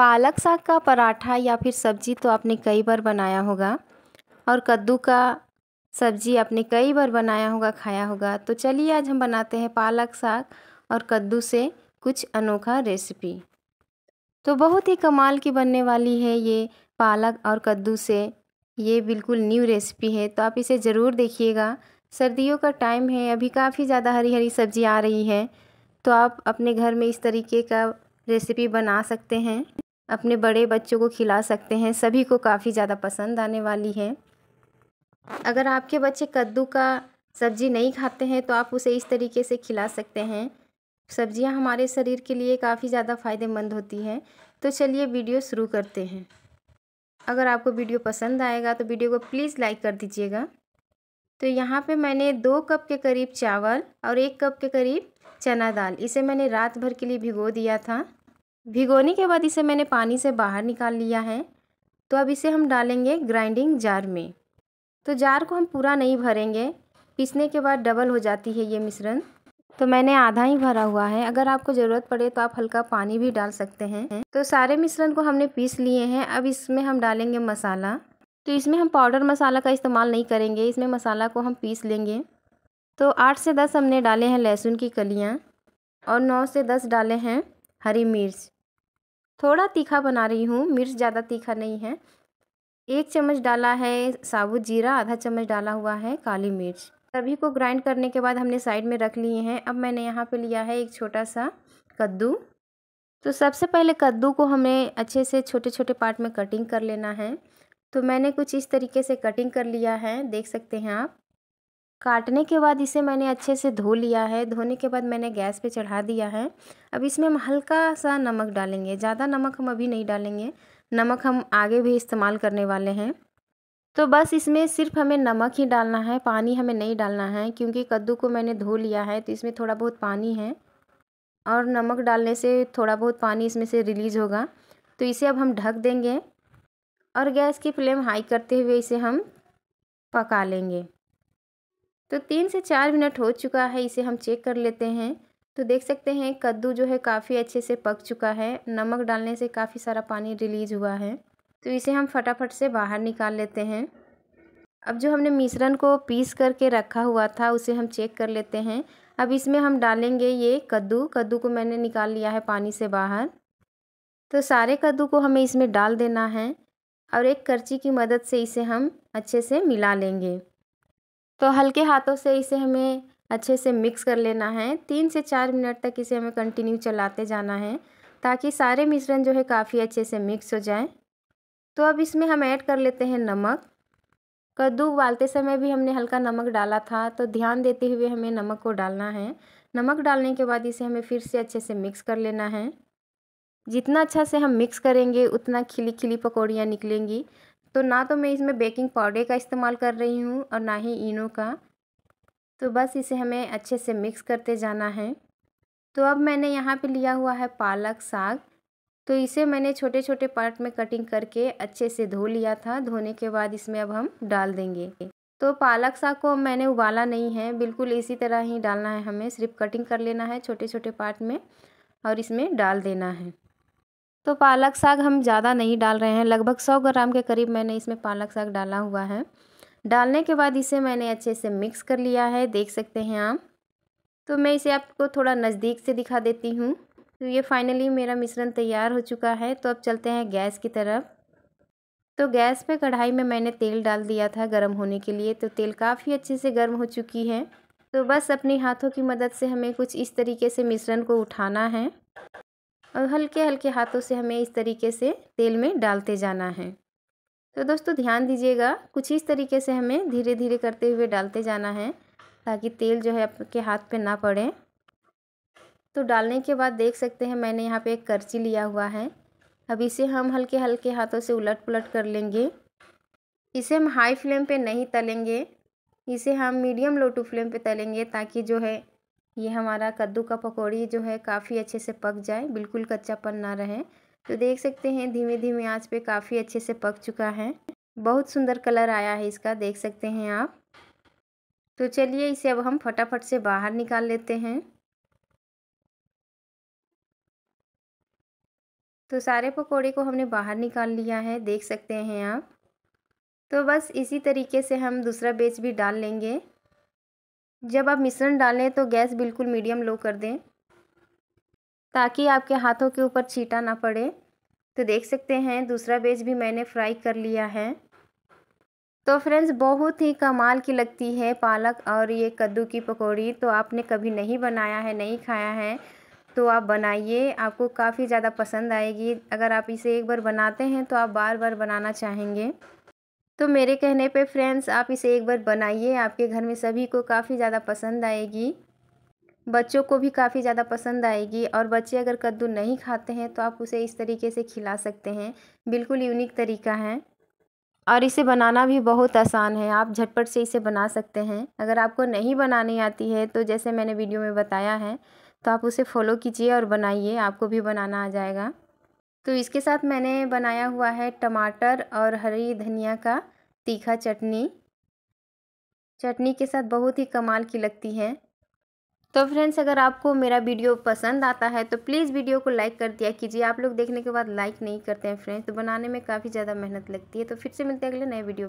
पालक साग का पराठा या फिर सब्जी तो आपने कई बार बनाया होगा और कद्दू का सब्जी आपने कई बार बनाया होगा खाया होगा तो चलिए आज हम बनाते हैं पालक साग और कद्दू से कुछ अनोखा रेसिपी तो बहुत ही कमाल की बनने वाली है ये पालक और कद्दू से ये बिल्कुल न्यू रेसिपी है तो आप इसे ज़रूर देखिएगा सर्दियों का टाइम है अभी काफ़ी ज़्यादा हरी हरी सब्जी आ रही है तो आप अपने घर में इस तरीके का रेसिपी बना सकते हैं अपने बड़े बच्चों को खिला सकते हैं सभी को काफ़ी ज़्यादा पसंद आने वाली है अगर आपके बच्चे कद्दू का सब्जी नहीं खाते हैं तो आप उसे इस तरीके से खिला सकते हैं सब्जियां हमारे शरीर के लिए काफ़ी ज़्यादा फ़ायदेमंद होती हैं तो चलिए वीडियो शुरू करते हैं अगर आपको वीडियो पसंद आएगा तो वीडियो को प्लीज़ लाइक कर दीजिएगा तो यहाँ पे मैंने दो कप के करीब चावल और एक कप के करीब चना दाल इसे मैंने रात भर के लिए भिगो दिया था भिगोने के बाद इसे मैंने पानी से बाहर निकाल लिया है तो अब इसे हम डालेंगे ग्राइंडिंग जार में तो जार को हम पूरा नहीं भरेंगे पीसने के बाद डबल हो जाती है ये मिश्रण तो मैंने आधा ही भरा हुआ है अगर आपको ज़रूरत पड़े तो आप हल्का पानी भी डाल सकते हैं तो सारे मिश्रण को हमने पीस लिए हैं अब इसमें हम डालेंगे मसाला तो इसमें हम पाउडर मसाला का इस्तेमाल नहीं करेंगे इसमें मसाला को हम पीस लेंगे तो आठ से दस हमने डाले हैं लहसुन की कलियाँ और नौ से दस डाले हैं हरी मिर्च थोड़ा तीखा बना रही हूँ मिर्च ज़्यादा तीखा नहीं है एक चम्मच डाला है साबुत जीरा आधा चम्मच डाला हुआ है काली मिर्च सभी को ग्राइंड करने के बाद हमने साइड में रख लिए हैं अब मैंने यहाँ पे लिया है एक छोटा सा कद्दू तो सबसे पहले कद्दू को हमें अच्छे से छोटे छोटे पार्ट में कटिंग कर लेना है तो मैंने कुछ इस तरीके से कटिंग कर लिया है देख सकते हैं आप काटने के बाद इसे मैंने अच्छे से धो लिया है धोने के बाद मैंने गैस पे चढ़ा दिया है अब इसमें हम हल्का सा नमक डालेंगे ज़्यादा नमक हम अभी नहीं डालेंगे नमक हम आगे भी इस्तेमाल करने वाले हैं तो बस इसमें सिर्फ हमें नमक ही डालना है पानी हमें नहीं डालना है क्योंकि कद्दू को मैंने धो लिया है तो इसमें थोड़ा बहुत पानी है और नमक डालने से थोड़ा बहुत पानी इसमें से रिलीज़ होगा तो इसे अब हम ढक देंगे और गैस की फ्लेम हाई करते हुए इसे हम पका लेंगे तो तीन से चार मिनट हो चुका है इसे हम चेक कर लेते हैं तो देख सकते हैं कद्दू जो है काफ़ी अच्छे से पक चुका है नमक डालने से काफ़ी सारा पानी रिलीज हुआ है तो इसे हम फटाफट से बाहर निकाल लेते हैं अब जो हमने मिश्रण को पीस करके रखा हुआ था उसे हम चेक कर लेते हैं अब इसमें हम डालेंगे ये कद्दू कद्दू को मैंने निकाल लिया है पानी से बाहर तो सारे कद्दू को हमें इसमें डाल देना है और एक करची की मदद से इसे हम अच्छे से मिला लेंगे तो हल्के हाथों से इसे हमें अच्छे से मिक्स कर लेना है तीन से चार मिनट तक इसे हमें कंटिन्यू चलाते जाना है ताकि सारे मिश्रण जो है काफ़ी अच्छे से मिक्स हो जाए तो अब इसमें हम ऐड कर लेते हैं नमक कद्दू उबालते समय भी हमने हल्का नमक डाला था तो ध्यान देते हुए हमें नमक को डालना है नमक डालने के बाद इसे हमें फिर से अच्छे से मिक्स कर लेना है जितना अच्छा से हम मिक्स करेंगे उतना खिली खिली पकौड़ियाँ निकलेंगी तो ना तो मैं इसमें बेकिंग पाउडर का इस्तेमाल कर रही हूँ और ना ही इनो का तो बस इसे हमें अच्छे से मिक्स करते जाना है तो अब मैंने यहाँ पे लिया हुआ है पालक साग तो इसे मैंने छोटे छोटे पार्ट में कटिंग करके अच्छे से धो लिया था धोने के बाद इसमें अब हम डाल देंगे तो पालक साग को मैंने उबाला नहीं है बिल्कुल इसी तरह ही डालना है हमें सिर्फ कटिंग कर लेना है छोटे छोटे पार्ट में और इसमें डाल देना है तो पालक साग हम ज़्यादा नहीं डाल रहे हैं लगभग सौ ग्राम के करीब मैंने इसमें पालक साग डाला हुआ है डालने के बाद इसे मैंने अच्छे से मिक्स कर लिया है देख सकते हैं आप तो मैं इसे आपको थोड़ा नज़दीक से दिखा देती हूँ तो ये फाइनली मेरा मिश्रण तैयार हो चुका है तो अब चलते हैं गैस की तरफ तो गैस पे कढ़ाई में मैंने तेल डाल दिया था गर्म होने के लिए तो तेल काफ़ी अच्छे से गर्म हो चुकी है तो बस अपने हाथों की मदद से हमें कुछ इस तरीके से मिश्रण को उठाना है और हल्के हल्के हाथों से हमें इस तरीके से तेल में डालते जाना है तो दोस्तों ध्यान दीजिएगा कुछ इस तरीके से हमें धीरे धीरे करते हुए डालते जाना है ताकि तेल जो है आपके हाथ पे ना पड़े तो डालने के बाद देख सकते हैं मैंने यहाँ पे एक करची लिया हुआ है अब इसे हम हल्के हल्के हाथों से उलट पुलट कर लेंगे इसे हम हाई फ्लेम पे नहीं तलेंगे इसे हम मीडियम लो टू फ्लेम पे तलेंगे ताकि जो है ये हमारा कद्दू का पकौड़ी जो है काफ़ी अच्छे से पक जाए बिल्कुल कच्चापन ना रहे तो देख सकते हैं धीमे धीमे आँच पे काफ़ी अच्छे से पक चुका है बहुत सुंदर कलर आया है इसका देख सकते हैं आप तो चलिए इसे अब हम फटाफट से बाहर निकाल लेते हैं तो सारे पकोड़े को हमने बाहर निकाल लिया है देख सकते हैं आप तो बस इसी तरीके से हम दूसरा बेच भी डाल लेंगे जब आप मिश्रण डालें तो गैस बिल्कुल मीडियम लो कर दें ताकि आपके हाथों के ऊपर छीटा ना पड़े तो देख सकते हैं दूसरा बेज भी मैंने फ्राई कर लिया है तो फ्रेंड्स बहुत ही कमाल की लगती है पालक और ये कद्दू की पकौड़ी तो आपने कभी नहीं बनाया है नहीं खाया है तो आप बनाइए आपको काफ़ी ज़्यादा पसंद आएगी अगर आप इसे एक बार बनाते हैं तो आप बार बार बनाना चाहेंगे तो मेरे कहने पे फ्रेंड्स आप इसे एक बार बनाइए आपके घर में सभी को काफ़ी ज़्यादा पसंद आएगी बच्चों को भी काफ़ी ज़्यादा पसंद आएगी और बच्चे अगर कद्दू नहीं खाते हैं तो आप उसे इस तरीके से खिला सकते हैं बिल्कुल यूनिक तरीका है और इसे बनाना भी बहुत आसान है आप झटपट से इसे बना सकते हैं अगर आपको नहीं बनानी आती है तो जैसे मैंने वीडियो में बताया है तो आप उसे फॉलो कीजिए और बनाइए आपको भी बनाना आ जाएगा तो इसके साथ मैंने बनाया हुआ है टमाटर और हरी धनिया का तीखा चटनी चटनी के साथ बहुत ही कमाल की लगती है तो फ्रेंड्स अगर आपको मेरा वीडियो पसंद आता है तो प्लीज़ वीडियो को लाइक कर दिया कीजिए आप लोग देखने के बाद लाइक नहीं करते हैं फ्रेंड्स तो बनाने में काफ़ी ज़्यादा मेहनत लगती है तो फिर से मिलते हैं अगले नए वीडियो में